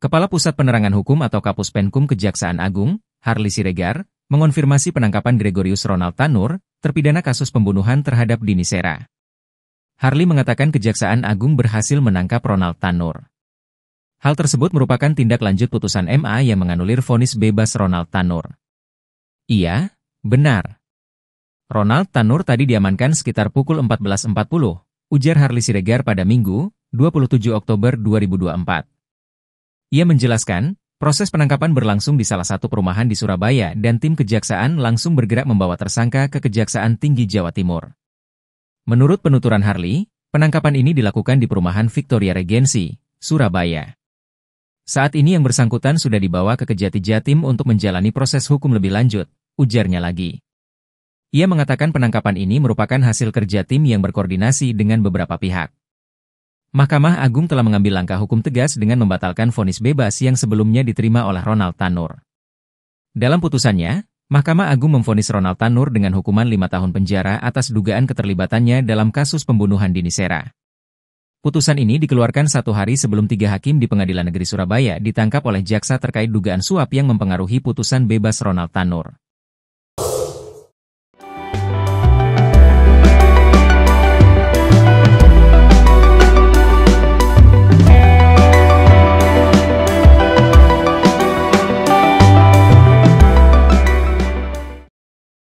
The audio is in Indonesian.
Kepala Pusat Penerangan Hukum atau Kapus Penkum Kejaksaan Agung, Harli Siregar, mengonfirmasi penangkapan Gregorius Ronald Tanur, terpidana kasus pembunuhan terhadap Dini Sera. Harli mengatakan Kejaksaan Agung berhasil menangkap Ronald Tanur. Hal tersebut merupakan tindak lanjut putusan MA yang menganulir vonis bebas Ronald Tanur. Iya, benar. Ronald Tanur tadi diamankan sekitar pukul 14.40, ujar Harli Siregar pada Minggu, 27 Oktober 2024. Ia menjelaskan, proses penangkapan berlangsung di salah satu perumahan di Surabaya dan tim kejaksaan langsung bergerak membawa tersangka ke Kejaksaan Tinggi Jawa Timur. Menurut penuturan Harley, penangkapan ini dilakukan di perumahan Victoria Regency, Surabaya. Saat ini yang bersangkutan sudah dibawa ke Kejati Jatim untuk menjalani proses hukum lebih lanjut, ujarnya lagi. Ia mengatakan penangkapan ini merupakan hasil kerja tim yang berkoordinasi dengan beberapa pihak. Mahkamah Agung telah mengambil langkah hukum tegas dengan membatalkan vonis bebas yang sebelumnya diterima oleh Ronald Tanur. Dalam putusannya, Mahkamah Agung memvonis Ronald Tanur dengan hukuman lima tahun penjara atas dugaan keterlibatannya dalam kasus pembunuhan Dini Sera. Putusan ini dikeluarkan satu hari sebelum tiga hakim di Pengadilan Negeri Surabaya ditangkap oleh jaksa terkait dugaan suap yang mempengaruhi putusan bebas Ronald Tanur.